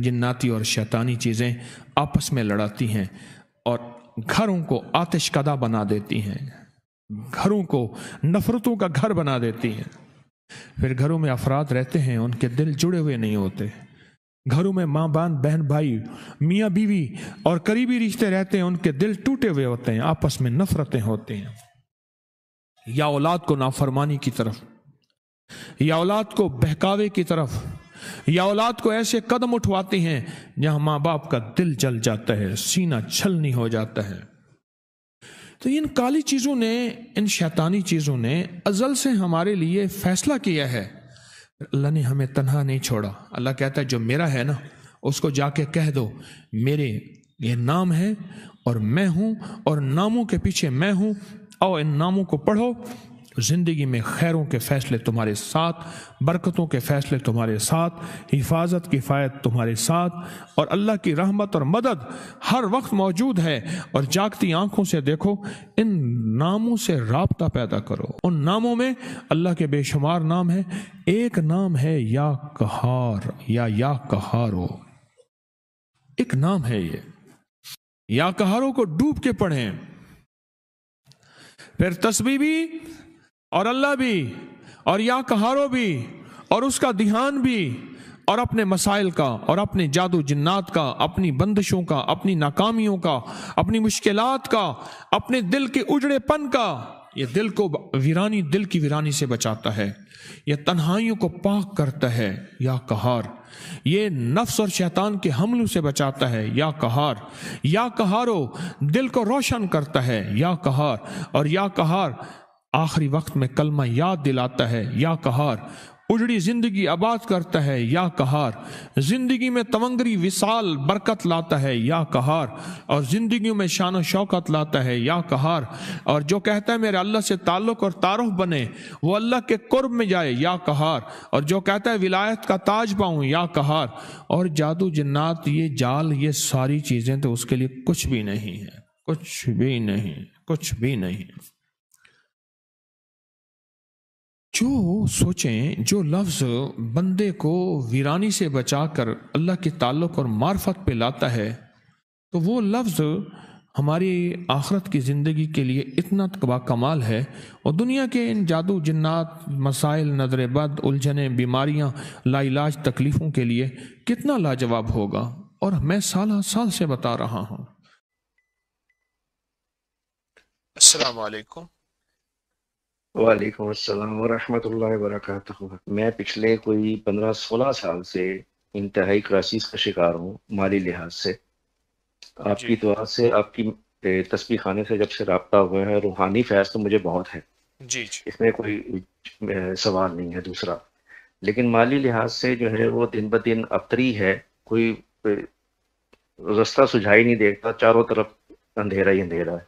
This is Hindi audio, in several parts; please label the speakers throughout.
Speaker 1: जन्नाती और शैतानी चीज़ें आपस में लड़ाती हैं और घरों को आतिशकदा बना देती हैं घरों को नफरतों का घर बना देती हैं फिर घरों में अफराद रहते हैं उनके दिल जुड़े हुए नहीं होते घरों में माँ बान बहन भाई मियाँ बीवी और करीबी रिश्ते रहते हैं उनके दिल टूटे हुए होते हैं आपस में नफरतें होती हैं या औलाद को नाफरमानी की तरफ या औलाद को बहकावे की तरफ या औलाद को ऐसे कदम उठवाते हैं जहां मां बाप का दिल जल जाता है सीना छलनी हो जाता है तो इन काली चीजों ने इन शैतानी चीजों ने अजल से हमारे लिए फैसला किया है अल्लाह ने हमें तनहा नहीं छोड़ा अल्लाह कहता है जो मेरा है ना उसको जाके कह दो मेरे ये नाम है और मैं हूं और नामों के पीछे मैं हूं आओ इन नामों को पढ़ो ज़िंदगी में खैरों के फ़ैसले तुम्हारे साथ बरकतों के फ़ैसले तुम्हारे साथ हिफाजत किफ़ायत तुम्हारे साथ और अल्लाह की रहमत और मदद हर वक्त मौजूद है और जागती आंखों से देखो इन नामों से रबता पैदा करो उन नामों में अल्लाह के बेशुमार नाम है एक नाम है या कहार या या कहारो एक नाम है ये या कहारों को डूब के पढ़ें फिर तस्वीर भी और अल्लाह भी और या कहारो भी और उसका ध्यान भी और अपने मसाइल का और अपने जादू जिन्नात का अपनी बंदिशों का अपनी नाकामियों का अपनी मुश्किल का अपने दिल के उजड़ेपन का यह दिल को वीरानी दिल की वीरानी से बचाता है यह तन्हाइयों को पाक करता है या कहार ये नफ्स और शैतान के हमलों से बचाता है या कहार या कहारो दिल को रोशन करता है या कहार और या कहार आखिरी वक्त में कलमा याद दिलाता है या कहार उजड़ी जिंदगी आबाद करता है या कहार जिंदगी में तवंगरी विशाल बरकत लाता है या कहार और जिंदगी में शान शौकत लाता है या कहार और जो कहता है मेरे अल्लाह से ताल्लुक और तारुफ बने वो अल्लाह के कुर्ब में जाए या कहार और जो कहता है विलायत का ताज पाऊं या कहार और जादू जन्नात ये जाल ये सारी चीज़ें तो उसके लिए कुछ भी नहीं है कुछ भी नहीं कुछ भी नहीं जो सोचें जो लफ्ज़ बंदे को वीरानी से बचाकर अल्लाह के ताल्लुक और मार्फत पे लाता है तो वो लफ्ज़ हमारी आखरत की ज़िंदगी के लिए इतना तबा कमाल है और दुनिया के इन जादू जन्नात मसाइल नजर बद उलझने बीमारियाँ लाइलाज तकलीफ़ों के लिए कितना लाजवाब होगा और मैं साल साल से बता रहा हूँ असलकुम
Speaker 2: वालेकुम अस्सलाम वरहमतुल्लाहि वबरकातुहू मैं पिछले कोई पंद्रह सोलह साल से इंतहाई क्राइसिस का शिकार हूँ माली लिहाज से आपकी दुआ से आपकी तस्वीर खाने से जब से रबता हुआ है रूहानी फैज तो मुझे बहुत है जी जी इसमें कोई सवाल नहीं है दूसरा लेकिन माली लिहाज से जो है वो दिन ब दिन अबतरी है कोई रास्ता सुझाई नहीं देखता चारों तरफ अंधेरा ही अंधेरा है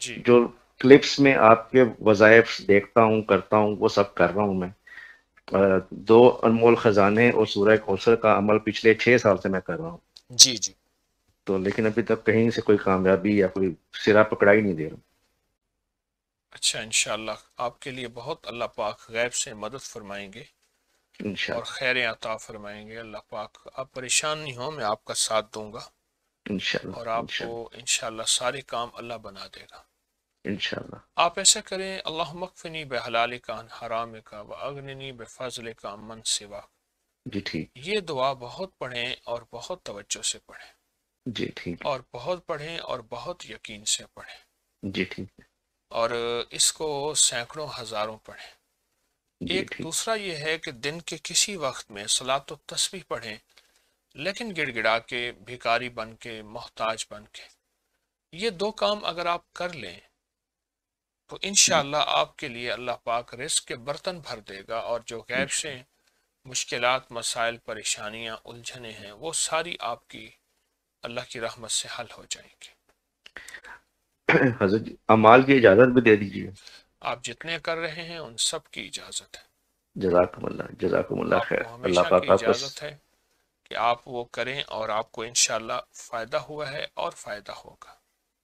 Speaker 2: जी जो क्लिप्स में आपके वजायफ देखता हूँ करता हूँ वो सब कर रहा हूँ मैं दो अनमोल खजाने और सूर्य कौशल का अमल पिछले छह साल से मैं कर रहा हूँ जी जी तो लेकिन अभी तक कहीं से कोई कामयाबी या कोई सिरा पकड़ा ही नहीं दे रहा
Speaker 1: अच्छा इनशाला आपके लिए बहुत अल्लाह पाक गैब से मदद फरमाएंगे और खैर अता फरमाएंगे अल्लाह पाक आप परेशान नहीं हो मैं आपका साथ दूंगा और आपको इनशाला सारे काम अल्लाह बना देगा आप ऐसा करें अल्लाह मकफनी का हराम का व अग्नि बफाजल का मन सिवा जी ठीक ये दुआ बहुत पढ़ें और बहुत तवज्जो से पढ़ें जी ठीक और बहुत पढ़ें और बहुत यकीन से पढ़ें जी ठीक और इसको सैकड़ों हजारों पढ़ें एक दूसरा ये है कि दिन के किसी वक्त में सलात तो तस्वीर पढ़ें लेकिन गिड़गिड़ा के भिकारी बन के मोहताज बन के ये दो काम अगर आप कर लें तो इन आपके लिए अल्लाह पाक रिस्क के बर्तन भर देगा और जो गैब से मुश्किल मसाइल परेशानियाँ उलझने हैं वो सारी आपकी अल्लाह की रहमत से हल हो
Speaker 2: जाएंगी अमाल की इजाज़त भी दे दीजिए
Speaker 1: आप जितने कर रहे हैं उन सब की इजाज़त है
Speaker 2: इजाज़त
Speaker 1: है कि आप वो करें और आपको इनशाला फायदा हुआ है और फ़ायदा होगा